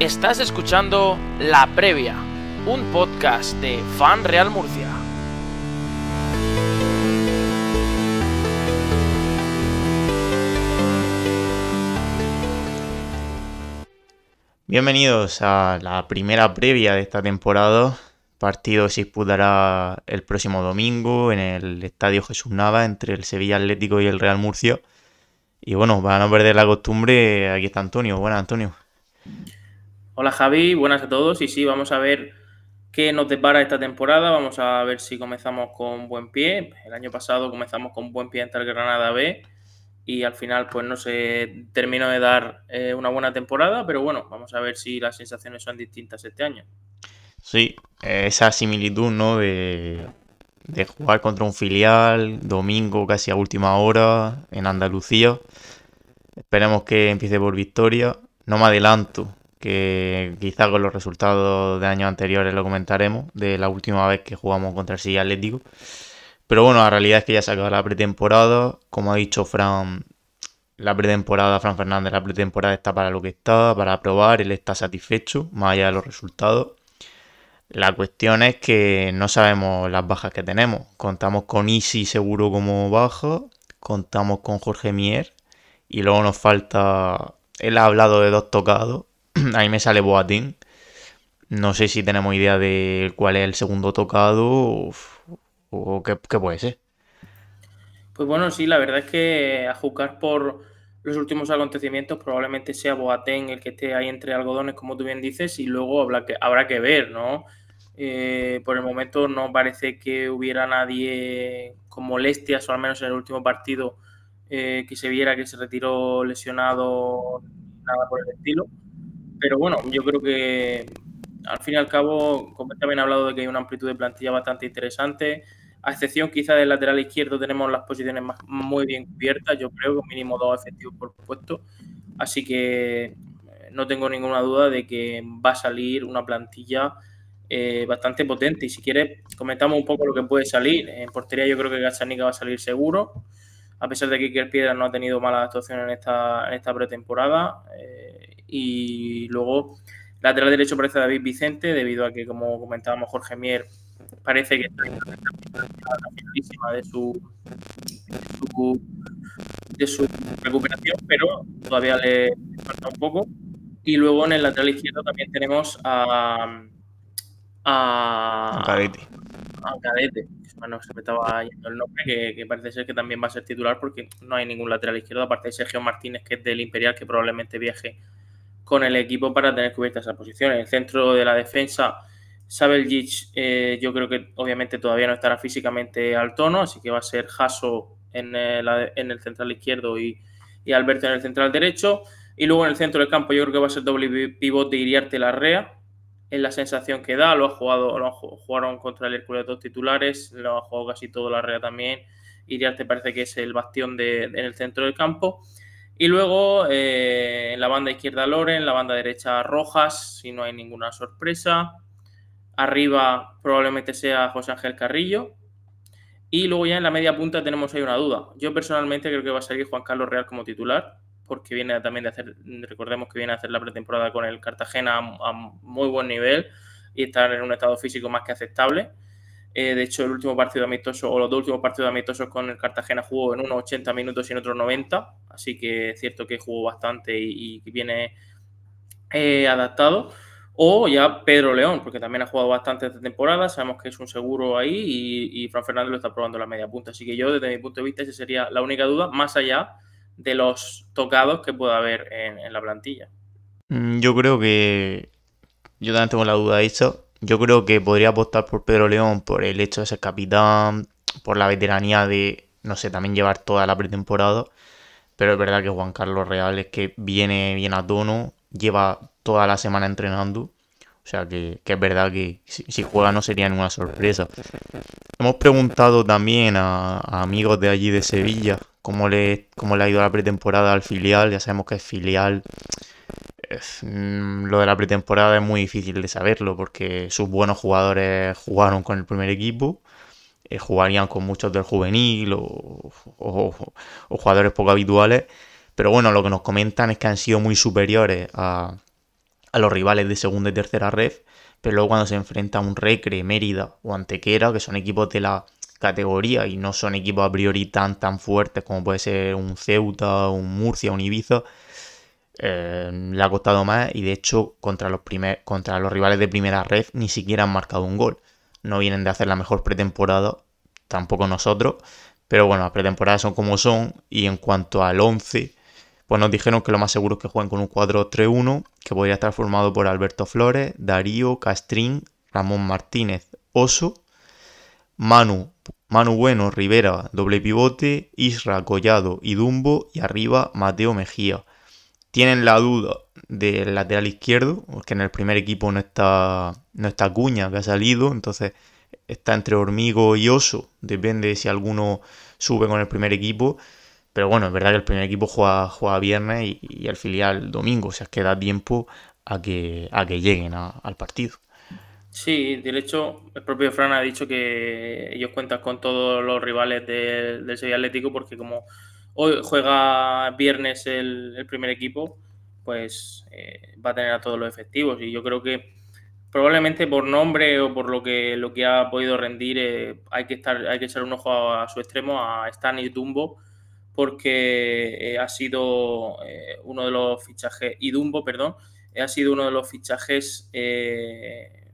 Estás escuchando La Previa, un podcast de Fan Real Murcia. Bienvenidos a la primera previa de esta temporada. Partido se disputará el próximo domingo en el Estadio Jesús Nava entre el Sevilla Atlético y el Real Murcia. Y bueno, para no perder la costumbre, aquí está Antonio. Buenas, Antonio. Hola, Javi. Buenas a todos. Y sí, vamos a ver qué nos depara esta temporada. Vamos a ver si comenzamos con buen pie. El año pasado comenzamos con buen pie ante el Granada B y al final pues no se terminó de dar eh, una buena temporada, pero bueno, vamos a ver si las sensaciones son distintas este año. Sí, esa similitud, ¿no? De, jugar contra un filial, domingo casi a última hora, en Andalucía. Esperemos que empiece por victoria. No me adelanto, que quizá con los resultados de años anteriores lo comentaremos, de la última vez que jugamos contra el Silla Atlético. Pero bueno, la realidad es que ya se acaba la pretemporada. Como ha dicho Fran, la pretemporada, Fran Fernández, la pretemporada está para lo que está, para probar. Él está satisfecho, más allá de los resultados. La cuestión es que no sabemos las bajas que tenemos. Contamos con Isi seguro como baja, contamos con Jorge Mier y luego nos falta... Él ha hablado de dos tocados, ahí me sale Boatín. No sé si tenemos idea de cuál es el segundo tocado o, qué, qué puede ser. Pues bueno, sí, la verdad es que a juzgar por los últimos acontecimientos probablemente sea Boateng el que esté ahí entre algodones, como tú bien dices, y luego habrá que, habrá que ver, ¿no? Eh, por el momento no parece que hubiera nadie con molestias, o al menos en el último partido eh, que se viera que se retiró lesionado, nada por el estilo. Pero bueno, yo creo que al fin y al cabo, como también he hablado de que hay una amplitud de plantilla bastante interesante, a excepción quizás del lateral izquierdo tenemos las posiciones más, muy bien cubiertas, yo creo, con mínimo dos efectivos por supuesto Así que eh, no tengo ninguna duda de que va a salir una plantilla eh, bastante potente. Y si quieres, comentamos un poco lo que puede salir. En portería yo creo que Gachanica va a salir seguro, a pesar de que Iker Piedra no ha tenido malas actuaciones en esta, en esta pretemporada. Eh, y luego, lateral derecho parece David Vicente, debido a que, como comentábamos, Jorge Mier parece que está de su, de su, recuperación, pero todavía le falta un poco. Y luego en el lateral izquierdo también tenemos a. a. Cadete. que, que, parece ser que también va a ser titular porque no hay ningún lateral izquierdo, aparte de Sergio Martínez, que es del Imperial, que probablemente viaje con el equipo para tener cubierta esa posición. En el centro de la defensa Sabel eh, yo creo que obviamente todavía no estará físicamente al tono, así que va a ser Jasso eh, en, el, central izquierdo y, Alberto en el central derecho. Y luego en el centro del campo yo creo que va a ser doble de Iriarte Larrea. Es la sensación que da, lo ha jugado, jugaron contra el Hércules dos titulares, lo ha jugado casi todo Larrea también. Iriarte parece que es el bastión de, en el centro del campo. Y luego eh, en la banda izquierda Loren, en la banda derecha Rojas, si no hay ninguna sorpresa. Arriba probablemente sea José Ángel Carrillo. Y luego ya en la media punta tenemos ahí una duda. Yo personalmente creo que va a salir Juan Carlos Real como titular, porque viene también de hacer, recordemos que viene a hacer la pretemporada con el Cartagena a, muy buen nivel y estar en un estado físico más que aceptable. Eh, de hecho, el último partido amistoso o los dos últimos partidos amistosos con el Cartagena jugó en unos 80 minutos y en otros 90, así que es cierto que jugó bastante y, y viene eh, adaptado. O ya Pedro León, porque también ha jugado bastante esta temporada, sabemos que es un seguro ahí y, y Fran Fernández lo está probando la media punta. Así que yo, desde mi punto de vista, esa sería la única duda, más allá de los tocados que pueda haber en, en la plantilla. Mm, yo creo que. Yo también tengo la duda de eso. Yo creo que podría apostar por Pedro León por el hecho de ser capitán, por la veteranía de, no sé, también llevar toda la pretemporada. Pero es verdad que Juan Carlos Real es que viene bien a tono lleva toda la semana entrenando. O sea que, es verdad que si, juega no sería ninguna sorpresa. Hemos preguntado también a, amigos de allí de Sevilla cómo le, cómo le ha ido la pretemporada al filial. Ya sabemos que es filial. Mm, lo de la pretemporada es muy difícil de saberlo porque sus buenos jugadores jugaron con el primer equipo. Eh, jugarían con muchos del juvenil o jugadores poco habituales. Pero bueno, lo que nos comentan es que han sido muy superiores a, los rivales de segunda y tercera red. Pero luego cuando se enfrenta a un Recre, Mérida o Antequera, que son equipos de la categoría y no son equipos a priori tan tan fuertes como puede ser un Ceuta, un Murcia, un Ibiza, eh, le ha costado más y de hecho contra los, contra los rivales de primera red ni siquiera han marcado un gol. No vienen de hacer la mejor pretemporada, tampoco nosotros, pero bueno, las pretemporadas son como son y en cuanto al 11 pues nos dijeron que lo más seguro es que jueguen con un cuadro 3-1, que podría estar formado por Alberto Flores, Darío, Castrín, Ramón Martínez, Oso, Manu, Manu Bueno, Rivera, doble pivote, Isra, Collado y Dumbo, y arriba Mateo Mejía. Tienen la duda del lateral izquierdo, porque en el primer equipo no está, no está Cuña, que ha salido, entonces está entre Hormigo y Oso, depende si alguno sube con el primer equipo. Pero bueno, es verdad que el primer equipo juega, juega viernes y, el filial domingo, o sea, es que da tiempo a que, a que lleguen al partido. Sí, de hecho, el propio Fran ha dicho que ellos cuentan con todos los rivales del Sevilla Atlético porque como hoy juega viernes el, primer equipo, pues eh, va a tener a todos los efectivos y yo creo que probablemente por nombre o por lo que lo que ha podido rendir eh, hay que estar hay que echar un ojo a, su extremo a Stanis Dumbo porque eh, ha sido eh, uno de los fichajes, y Dumbo, perdón, eh, ha sido uno de los fichajes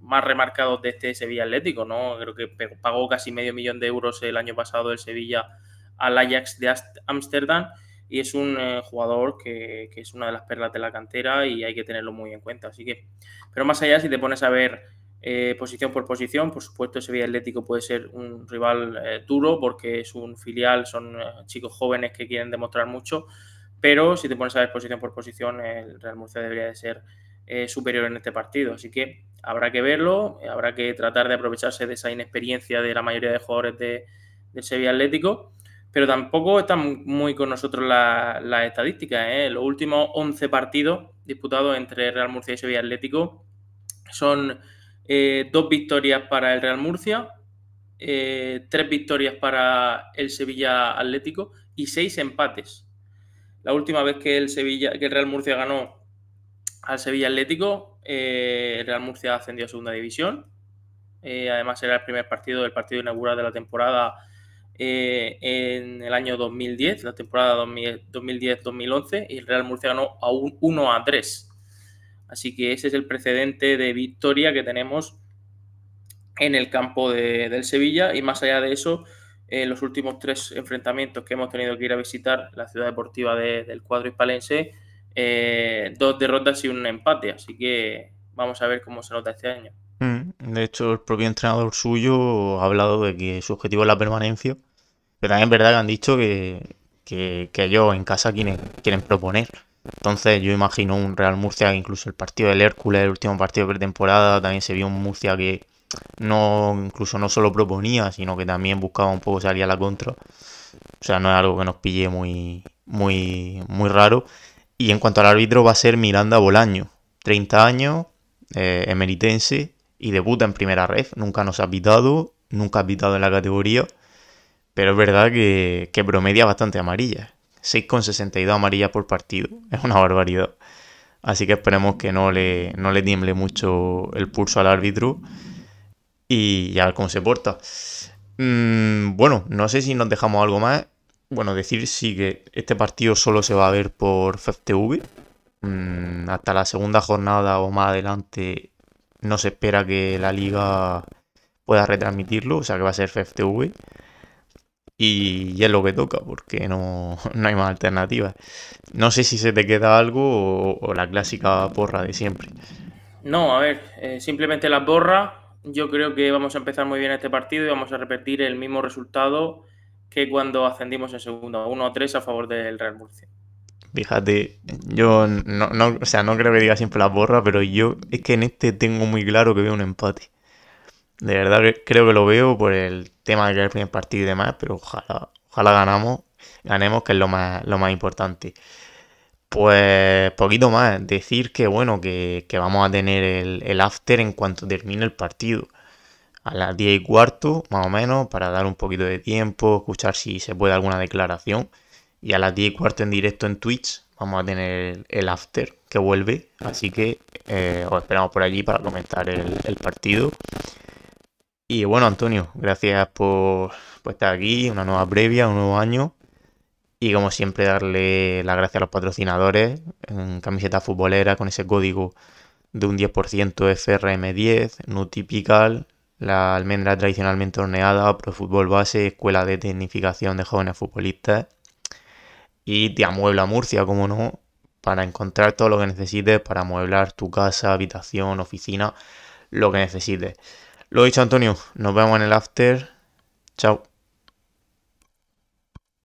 más remarcados de este Sevilla Atlético, ¿no? Creo que pagó casi medio millón de euros el año pasado el Sevilla al Ajax de Ámsterdam y es un jugador que, es una de las perlas de la cantera y hay que tenerlo muy en cuenta. Así que, pero más allá, si te pones a ver eh, posición por posición. Por supuesto, Sevilla Atlético puede ser un rival eh, duro porque es un filial, son eh, chicos jóvenes que quieren demostrar mucho, pero si te pones a ver posición por posición, el Real Murcia debería de ser superior en este partido. Así que habrá que verlo, habrá que tratar de aprovecharse de esa inexperiencia de la mayoría de jugadores de, del Sevilla Atlético. Pero tampoco están muy con nosotros las la estadísticas. Los últimos 11 partidos disputados entre Real Murcia y Sevilla Atlético son eh, dos victorias para el Real Murcia, eh, tres victorias para el Sevilla Atlético y seis empates. La última vez que el, Sevilla, que el Real Murcia ganó al Sevilla Atlético, eh, el Real Murcia ascendió a segunda división. además era el primer partido del partido inaugural de la temporada en el año 2010, la temporada 2010-2011, y el Real Murcia ganó a un 1 a 3 Así que ese es el precedente de victoria que tenemos en el campo del Sevilla y más allá de eso, en los últimos tres enfrentamientos que hemos tenido que ir a visitar la ciudad deportiva del cuadro hispalense, eh, dos derrotas y un empate. Así que vamos a ver cómo se nota este año. Mm, de hecho, el propio entrenador suyo ha hablado de que su objetivo es la permanencia, pero también es verdad que han dicho que, ellos en casa quieren, quieren proponer. Entonces yo imagino un Real Murcia, que incluso el partido del Hércules, el último partido de pretemporada, también se vio un Murcia que no incluso no solo proponía, sino que también buscaba un poco salir a la contra. O sea, no es algo que nos pille muy, muy, muy raro. Y en cuanto al árbitro va a ser Miranda Bolaño, 30 años, eh, emeritense y debuta en primera red. Nunca nos ha pitado, nunca ha pitado en la categoría, pero es verdad que, que promedia bastante amarilla. 6,62 amarillas por partido. Es una barbaridad. Así que esperemos que no le, le tiemble mucho el pulso al árbitro y a ver cómo se porta. Mm, bueno, no sé si nos dejamos algo más. Bueno, decir sí que este partido solo se va a ver por FFTV. Mm, hasta la segunda jornada o más adelante no se espera que la liga pueda retransmitirlo, o sea que va a ser FFTV y, ya es lo que toca, porque no, hay más alternativas. No sé si se te queda algo o, la clásica porra de siempre. No, a ver, eh, simplemente la porra. Yo creo que vamos a empezar muy bien este partido y vamos a repetir el mismo resultado que cuando ascendimos en segundo, 1-3 a favor del Real Murcia. Fíjate, yo no, sea, no creo que diga siempre la borra, pero yo es que en este tengo muy claro que veo un empate. De verdad que creo que lo veo por el tema de que el primer partido y demás, pero ojalá, ojalá ganamos, ganemos, que es lo más, lo más importante. Pues poquito más, decir que bueno, que, vamos a tener el, after en cuanto termine el partido. A las 10 y cuarto, más o menos, para dar un poquito de tiempo, escuchar si se puede alguna declaración. Y a las 10 y cuarto en directo en Twitch vamos a tener el after que vuelve. Así que eh, os esperamos por allí para comentar el partido. Y bueno, Antonio, gracias por, estar aquí, una nueva previa, un nuevo año. Y como siempre, darle las gracias a los patrocinadores en camiseta futbolera con ese código de un 10% FRM10, Nutipical, la almendra tradicionalmente horneada, fútbol Base, Escuela de Tecnificación de Jóvenes Futbolistas. Y te amuebla Murcia, como no, para encontrar todo lo que necesites para amueblar tu casa, habitación, oficina, lo que necesites. Lo dicho, Antonio, nos vemos en el after. Chao.